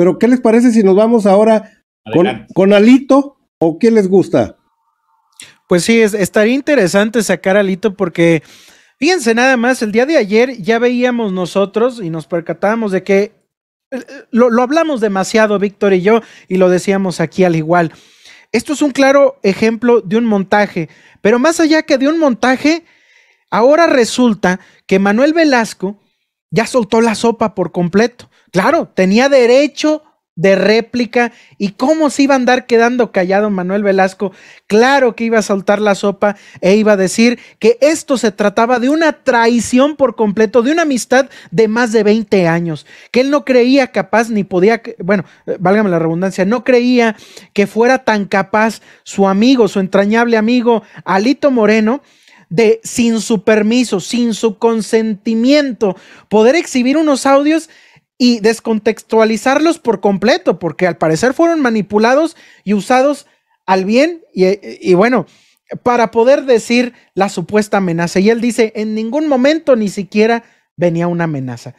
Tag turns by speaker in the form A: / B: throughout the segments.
A: Pero, ¿qué les parece si nos vamos ahora con, Alito o qué les gusta?
B: Pues sí, es, estaría interesante sacar a Alito porque, fíjense nada más, el día de ayer ya veíamos nosotros y nos percatábamos de que eh, lo hablamos demasiado, Víctor y yo, y lo decíamos aquí al igual. Esto es un claro ejemplo de un montaje, pero más allá que de un montaje, ahora resulta que Manuel Velasco ya soltó la sopa por completo. Claro, tenía derecho de réplica y cómo se iba a andar quedando callado Manuel Velasco. Claro que iba a soltar la sopa e iba a decir que esto se trataba de una traición por completo, de una amistad de más de 20 años, que él no creía capaz ni podía, bueno, eh, válgame la redundancia, no creía que fuera tan capaz su amigo, su entrañable amigo Alito Moreno, de sin su permiso, sin su consentimiento, poder exhibir unos audios y descontextualizarlos por completo, porque al parecer fueron manipulados y usados al bien y, bueno, para poder decir la supuesta amenaza. Y él dice, en ningún momento ni siquiera venía una amenaza.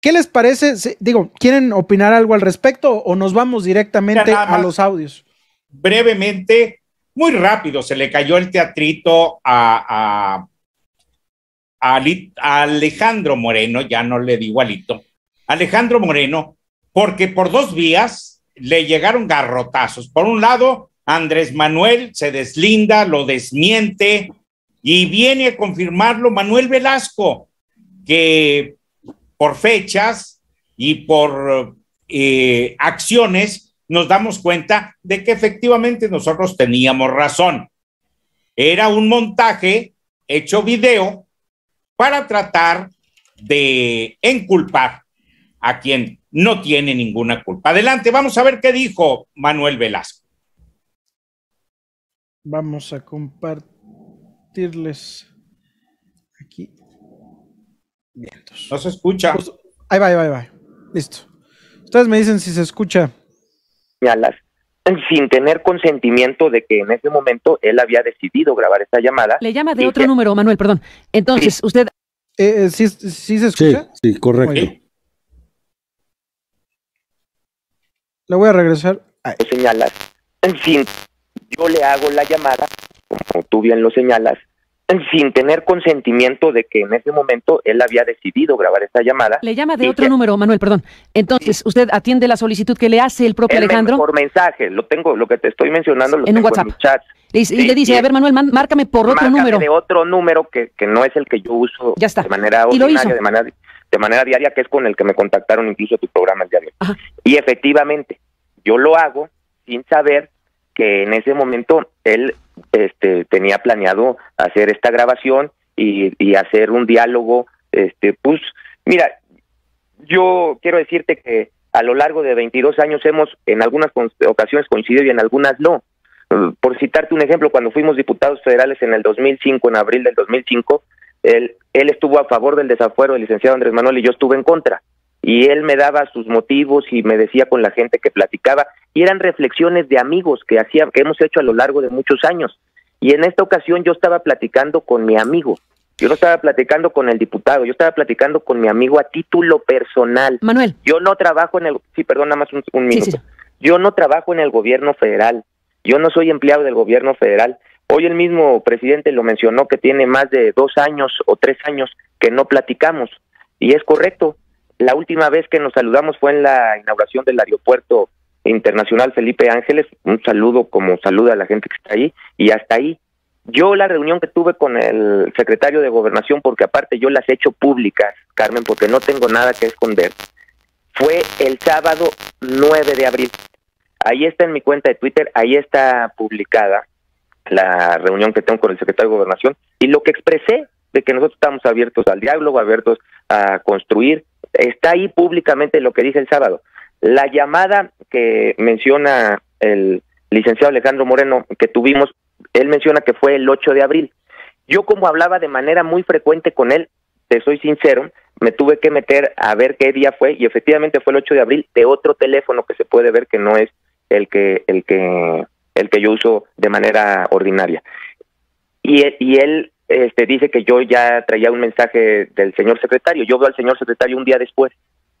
B: ¿Qué les parece? Digo, ¿quieren opinar algo al respecto o nos vamos directamente a los audios?
C: Brevemente, muy rápido, se le cayó el teatrito a, a Alejandro Moreno, ya no le digo Alito, Alejandro Moreno, porque por dos vías le llegaron garrotazos. Por un lado, Andrés Manuel se deslinda, lo desmiente y viene a confirmarlo Manuel Velasco, que por fechas y por eh, acciones nos damos cuenta de que efectivamente nosotros teníamos razón. Era un montaje hecho video para tratar de enculpar a quien no tiene ninguna culpa. Adelante, vamos a ver qué dijo Manuel Velasco.
B: Vamos a compartirles aquí.
D: No se escucha. Pues,
B: ahí va, ahí va, ahí va. Listo. Ustedes me dicen
E: si se escucha.
D: sin tener consentimiento de que en ese momento él había decidido grabar esta llamada. Le llama de otro
E: número, Manuel, perdón. Entonces, usted... Eh, eh, ¿sí, ¿sí, se escucha?
B: Sí, correcto.
D: Le voy a regresar. Lo Señalas. En fin, yo le hago la llamada, como tú bien lo señalas, sin tener consentimiento de que en ese momento él había decidido grabar esta llamada. Le llama de otro
E: número, Manuel, perdón. Entonces, usted atiende la solicitud que le hace el propio Alejandro.
D: Por mensaje, lo tengo, lo que te estoy mencionando, lo en tengo en
E: WhatsApp. Y, y le dice, a ver, Manuel, márcame por otro número. de
D: otro número que, que, no es el que yo uso ya está. de manera ordinaria, de manera de manera diaria, que es con el que me contactaron incluso tu programa diario. Y efectivamente, yo lo hago sin saber que en ese momento él este, tenía planeado hacer esta grabación y, hacer un diálogo. Este, pues, mira, yo quiero decirte que a lo largo de 22 años hemos, en algunas ocasiones coincidido y en algunas no. Por citarte un ejemplo, cuando fuimos diputados federales en el 2005, en abril del 2005, él, estuvo a favor del desafuero del licenciado Andrés Manuel y yo estuve en contra. Y él me daba sus motivos y me decía con la gente que platicaba, y eran reflexiones de amigos que, hacía, que hemos hecho a lo largo de muchos años. Y en esta ocasión yo estaba platicando con mi amigo, yo no estaba platicando con el diputado, yo estaba platicando con mi amigo a título personal. Manuel. Yo no trabajo en el... Sí, perdón, nada más un, minuto. Yo no trabajo en el gobierno federal. Yo no soy empleado del gobierno federal. Hoy el mismo presidente lo mencionó que tiene más de dos años o tres años que no platicamos. Y es correcto. La última vez que nos saludamos fue en la inauguración del aeropuerto internacional Felipe Ángeles. Un saludo como saluda a la gente que está ahí. Y hasta ahí. Yo la reunión que tuve con el secretario de gobernación, porque aparte yo las he hecho públicas, Carmen, porque no tengo nada que esconder, fue el sábado 9 de abril. Ahí está en mi cuenta de Twitter, ahí está publicada la reunión que tengo con el secretario de Gobernación y lo que expresé de que nosotros estamos abiertos al diálogo, abiertos a construir, está ahí públicamente lo que dije el sábado. La llamada que menciona el licenciado Alejandro Moreno que tuvimos, él menciona que fue el 8 de abril. Yo como hablaba de manera muy frecuente con él, te soy sincero, me tuve que meter a ver qué día fue y efectivamente fue el 8 de abril de otro teléfono que se puede ver que no es el que el que el que yo uso de manera ordinaria. Y, él este, dice que yo ya traía un mensaje del señor secretario. Yo veo al señor secretario un día después,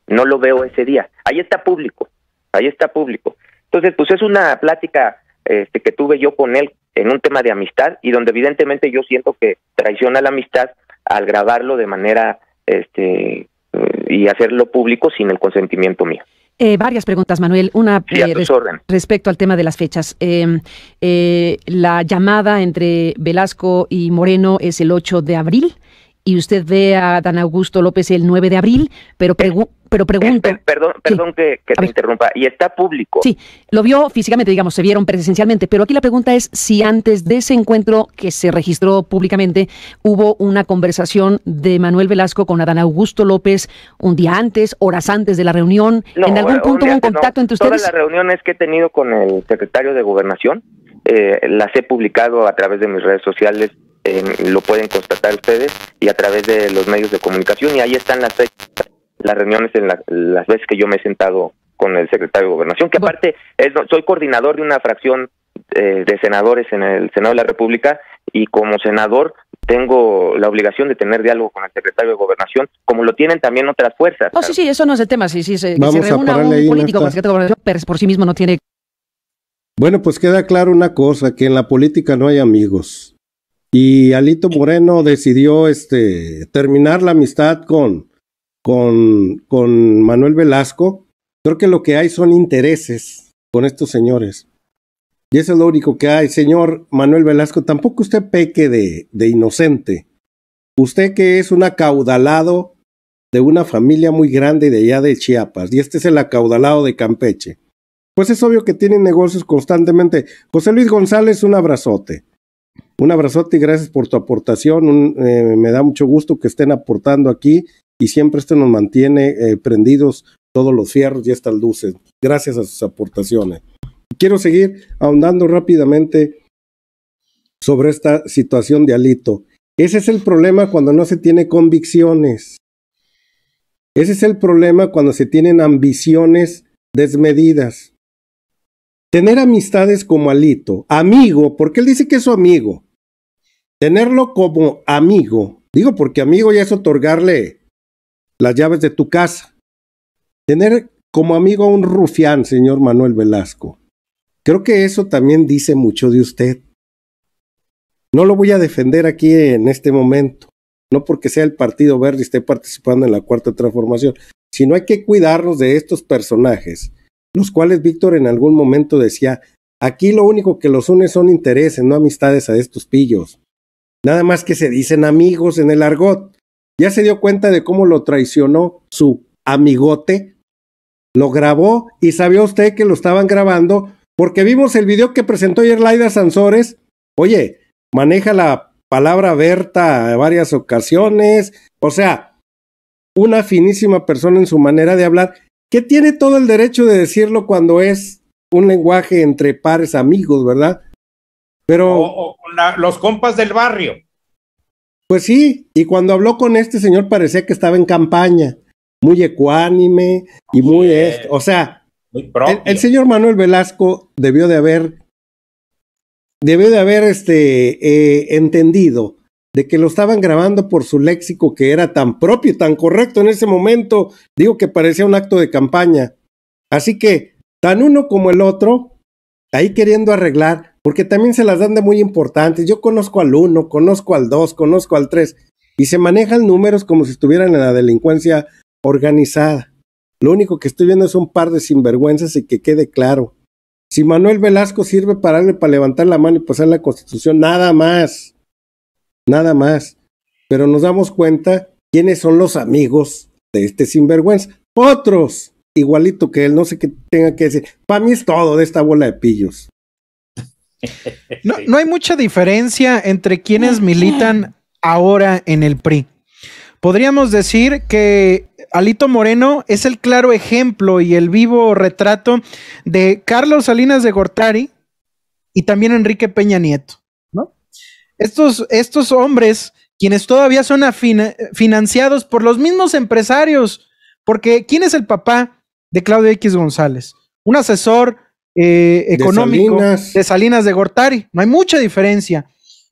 D: no lo veo ese día. Ahí está público, ahí está público. Entonces, pues es una plática este, que tuve yo con él en un tema de amistad y donde evidentemente yo siento que traiciona la amistad al grabarlo de manera este y hacerlo público sin el consentimiento mío.
E: Eh, varias preguntas, Manuel. Una eh, respecto al tema de las fechas. Em, eh, la llamada entre Velasco y Moreno es el 8 de abril y usted ve a Dan Augusto López el 9 de abril, pero, eh, eh, pregunta... pero
D: perdón, perdón que, te interrumpa, y está público.
E: Sí, lo vio físicamente, digamos, se vieron presencialmente, pero aquí la pregunta es si antes de ese encuentro que se registró públicamente hubo una conversación de Manuel Velasco con Adán Augusto López un día antes, horas antes de la reunión, en algún eh, punto hubo un contacto entre ustedes. Todas las
D: reuniones que he tenido con el secretario de Gobernación, las he publicado a través de mis redes sociales lo pueden constatar ustedes y a través de los medios de comunicación y ahí están las las reuniones en las veces que yo me he sentado con el secretario de gobernación que aparte soy coordinador de una fracción eh, de senadores en el Senado de la República y como senador tengo la obligación de tener diálogo con el secretario de Gobernación, como lo tienen también otras fuerzas. Oh, sí,
E: sí, eso no es el tema. Sí, sí, se, un político con el secretario de Gobernación, pero por sí mismo no tiene.
A: Bueno, pues queda claro una cosa, que en la política no hay amigos. Y Alito Moreno decidió este, terminar la amistad con, con, con Manuel Velasco. Creo que lo que hay son intereses con estos señores. Y eso es lo único que hay. Señor Manuel Velasco, tampoco usted peque de, de inocente. Usted que es un acaudalado de una familia muy grande de allá de Chiapas, y este es el acaudalado de Campeche. Pues es obvio que tienen negocios constantemente. José Luis González, un abrazote. Un abrazote y gracias por tu aportación. Eh, me da mucho gusto que estén aportando aquí y siempre esto nos mantiene eh, prendidos todos los fierros y estas luces. Eh, gracias a sus aportaciones. Quiero seguir ahondando rápidamente sobre esta situación de Alito. Ese es el problema cuando no se tiene convicciones. Ese es el problema cuando se tienen ambiciones desmedidas. Tener amistades como Alito, amigo, porque él dice que es su amigo. Tenerlo como amigo, digo porque amigo ya es otorgarle las llaves de tu casa. Tener como amigo a un rufián, señor Manuel Velasco. Creo que eso también dice mucho de usted. No lo voy a defender aquí en este momento, no porque sea el Partido Verde y esté participando en la Cuarta Transformación, sino hay que cuidarnos de estos personajes los cuales Víctor en algún momento decía, aquí lo único que los une son intereses, no amistades a estos pillos. Nada más que se dicen amigos en el argot. Ya se dio cuenta de cómo lo traicionó su amigote. Lo grabó y sabía usted que lo estaban grabando porque vimos el video que presentó ayer Laida Sansores. Oye, maneja la palabra Berta en varias ocasiones. O sea, una finísima persona en su manera de hablar que tiene todo el derecho de decirlo cuando es un lenguaje entre pares amigos, ¿verdad? Pero.
C: O, los compas del barrio.
A: Pues sí, y cuando habló con este señor parecía que estaba en campaña, muy ecuánime y muy. o sea, el, señor Manuel Velasco debió de haber. Debió de haber este, eh, entendido de que lo estaban grabando por su léxico que era tan propio tan correcto en ese momento, digo que parecía un acto de campaña. Así que, tan uno como el otro, ahí queriendo arreglar, porque también se las dan de muy importantes. Yo conozco al uno, conozco al dos, conozco al tres, y se manejan números como si estuvieran en la delincuencia organizada. Lo único que estoy viendo es un par de sinvergüenzas y que quede claro. Si Manuel Velasco sirve para, para levantar la mano y pasar la constitución, nada más nada más. Pero nos damos cuenta quiénes son los amigos de este sinvergüenza. Otros, igualito que él, no sé qué tenga que decir. Para mí es todo de esta bola de pillos.
B: No, no hay mucha diferencia entre quienes militan ahora en el PRI. Podríamos decir que Alito Moreno es el claro ejemplo y el vivo retrato de Carlos Salinas de Gortari y también Enrique Peña Nieto. Estos, estos hombres, quienes todavía son financiados por los mismos empresarios, porque ¿quién es el papá de Claudio X González? Un asesor eh, económico de Salinas. de Salinas de Gortari. No hay mucha diferencia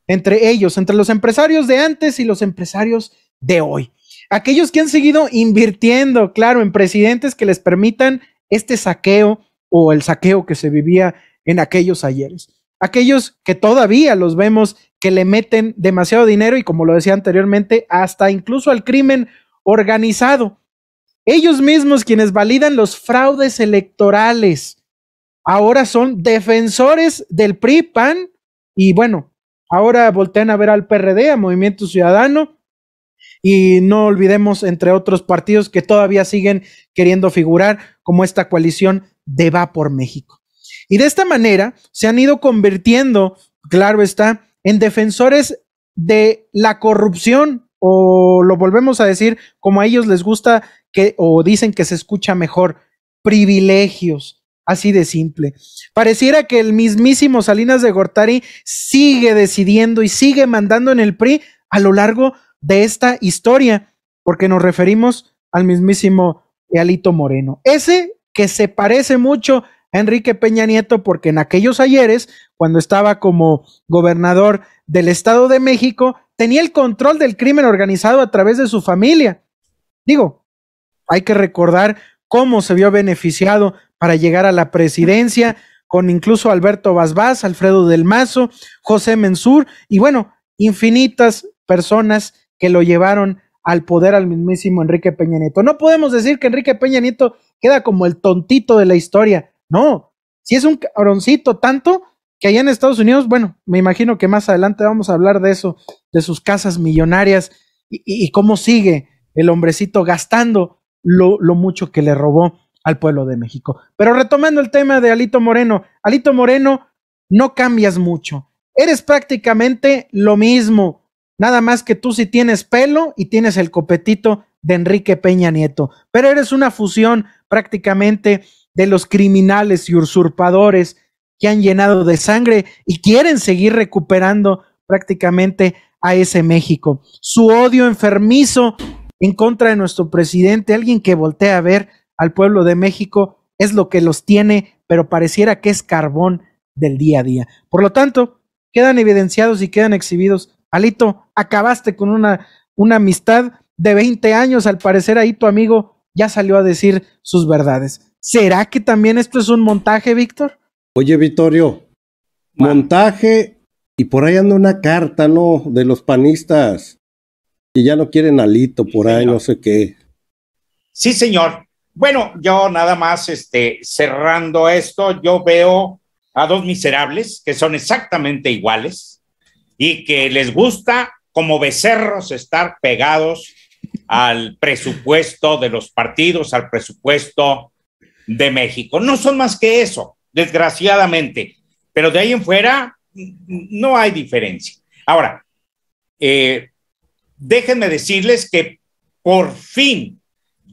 B: entre ellos, entre los empresarios de antes y los empresarios de hoy. Aquellos que han seguido invirtiendo, claro, en presidentes que les permitan este saqueo o el saqueo que se vivía en aquellos ayeres. Aquellos que todavía los vemos que le meten demasiado dinero y como lo decía anteriormente, hasta incluso al crimen organizado. Ellos mismos quienes validan los fraudes electorales ahora son defensores del PRI, PAN y bueno, ahora voltean a ver al PRD, a Movimiento Ciudadano y no olvidemos entre otros partidos que todavía siguen queriendo figurar como esta coalición de Va por México. Y de esta manera se han ido convirtiendo, claro está, en defensores de la corrupción, o lo volvemos a decir, como a ellos les gusta que, o dicen que se escucha mejor, privilegios. Así de simple. Pareciera que el mismísimo Salinas de Gortari sigue decidiendo y sigue mandando en el PRI a lo largo de esta historia, porque nos referimos al mismísimo Alito Moreno. Ese que se parece mucho a Enrique Peña Nieto, porque en aquellos ayeres, cuando estaba como gobernador del Estado de México, tenía el control del crimen organizado a través de su familia. Digo, hay que recordar cómo se vio beneficiado para llegar a la presidencia, con incluso Alberto Basbás, Alfredo del Mazo, José Mensur y bueno, infinitas personas que lo llevaron al poder al mismísimo Enrique Peña Nieto. No podemos decir que Enrique Peña Nieto queda como el tontito de la historia. No, si es un cabroncito tanto que allá en Estados Unidos, bueno, me imagino que más adelante vamos a hablar de eso, de sus casas millonarias y, cómo sigue el hombrecito gastando lo, lo mucho que le robó al pueblo de México. Pero retomando el tema de Alito Moreno, Alito Moreno, no cambias mucho. Eres prácticamente lo mismo, nada más que tú sí tienes pelo y tienes el copetito de Enrique Peña Nieto, pero eres una fusión prácticamente de los criminales y usurpadores que han llenado de sangre y quieren seguir recuperando prácticamente a ese México. Su odio enfermizo en contra de nuestro presidente, alguien que voltea a ver al pueblo de México, es lo que los tiene, pero pareciera que es carbón del día a día. Por lo tanto, quedan evidenciados y quedan exhibidos. Alito, acabaste con una, una amistad de 20 años, al parecer ahí tu amigo ya salió a decir sus verdades. ¿Será que también esto es un montaje, Víctor?
A: Oye, Vittorio, montaje y por ahí anda una carta, ¿no? De los panistas que ya no quieren alito por ahí, no sé qué.
C: Sí, señor. Bueno, yo nada más, este, cerrando esto, yo veo a dos miserables que son exactamente iguales y que les gusta como becerros estar pegados al presupuesto de los partidos, al presupuesto de México. No son más que eso desgraciadamente. Pero de ahí en fuera no hay diferencia. Ahora, eh, déjenme decirles que por fin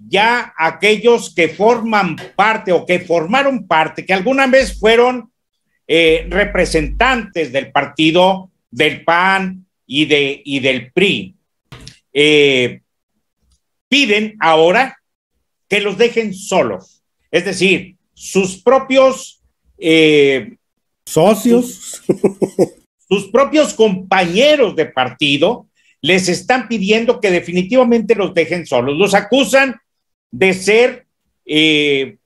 C: ya aquellos que forman parte o que formaron parte, que alguna vez fueron eh, representantes del partido del PAN y, de, y del PRI, eh, piden ahora que los dejen solos, es decir, sus propios eh, socios, sus, propios compañeros de partido les están pidiendo que definitivamente los dejen solos. Los acusan de ser, eh,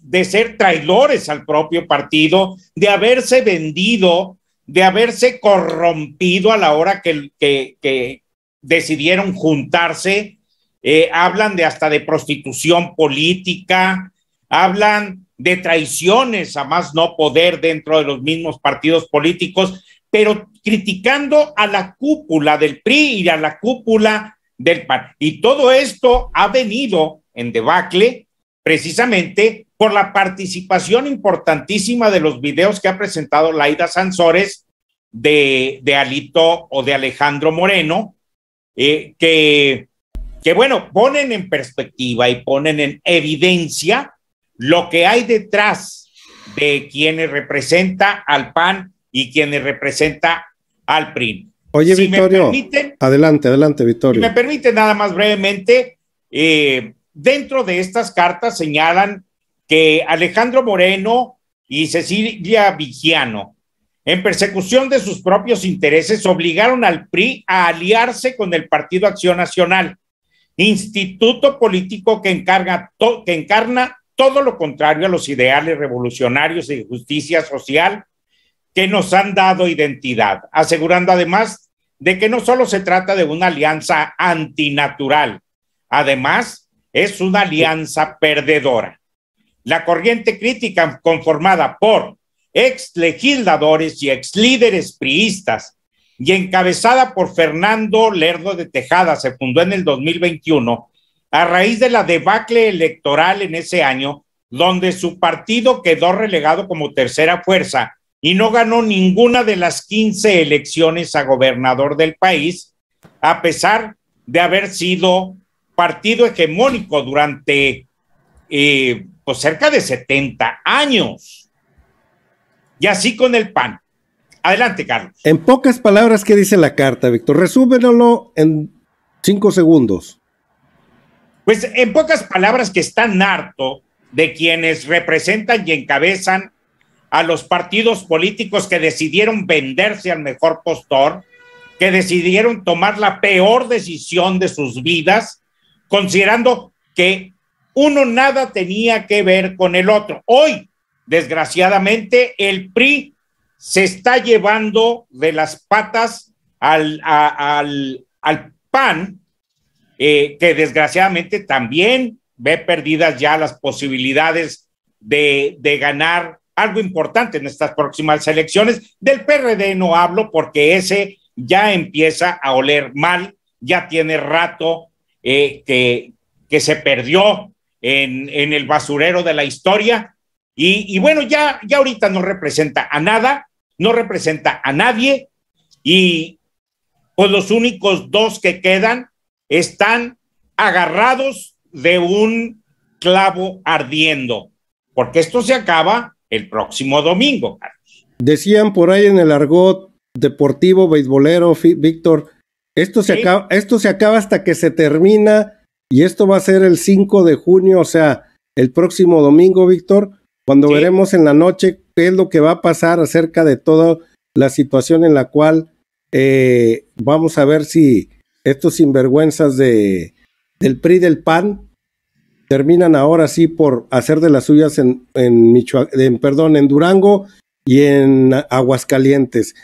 C: de ser traidores al propio partido, de haberse vendido, de haberse corrompido a la hora que, decidieron juntarse. Eh, hablan de hasta de prostitución política, hablan de traiciones a más no poder dentro de los mismos partidos políticos, pero criticando a la cúpula del PRI y a la cúpula del PAN. Y todo esto ha venido en debacle precisamente por la participación importantísima de los videos que ha presentado Laida Sansores de, de Alito o de Alejandro Moreno, eh, que, que, bueno, ponen en perspectiva y ponen en evidencia lo que hay detrás de quienes representa al PAN y quienes representa al PRI.
A: Oye, si me permiten, adelante, adelante, Victorio. Si me
C: permiten nada más brevemente, eh, dentro de estas cartas señalan que Alejandro Moreno y Cecilia Vigiano, en persecución de sus propios intereses, obligaron al PRI a aliarse con el Partido Acción Nacional, instituto político que, encarga que encarna todo lo contrario a los ideales revolucionarios y de justicia social que nos han dado identidad, asegurando además de que no solo se trata de una alianza antinatural, además es una alianza perdedora. La corriente crítica conformada por ex legisladores y ex líderes priistas y encabezada por Fernando Lerdo de Tejada, se fundó en el 2021 a raíz de la debacle electoral en ese año, donde su partido quedó relegado como tercera fuerza y no ganó ninguna de las 15 elecciones a gobernador del país, a pesar de haber sido partido hegemónico durante eh, pues, cerca de 70 años. Y así con el PAN. Adelante, Carlos.
A: En pocas palabras, ¿qué dice la carta, Víctor? Resúmenlo en cinco segundos.
C: Pues en pocas palabras que están harto de quienes representan y encabezan a los partidos políticos que decidieron venderse al mejor postor, que decidieron tomar la peor decisión de sus vidas, considerando que uno nada tenía que ver con el otro. Hoy, desgraciadamente, el PRI se está llevando de las patas al, al, al PAN eh, que desgraciadamente también ve perdidas ya las posibilidades de, ganar algo importante en estas próximas elecciones. Del PRD no hablo porque ese ya empieza a oler mal, ya tiene rato eh, que, que se perdió en, el basurero de la historia. Y, bueno, ya, ya ahorita no representa a nada, no representa a nadie. Y pues los únicos dos que quedan están agarrados de un clavo ardiendo, porque esto se acaba el próximo domingo,
A: Decían por ahí en el argot deportivo, beisbolero, Víctor, esto, se acaba, esto se acaba hasta que se termina y esto va a ser el 5 de junio, o sea, el próximo domingo, Víctor, cuando veremos en la noche qué es lo que va a pasar acerca de toda la situación en la cual eh, vamos a ver si estos sinvergüenzas de, del PRI del PAN terminan ahora sí por hacer de las suyas en, en, perdón, en Durango y en Aguascalientes.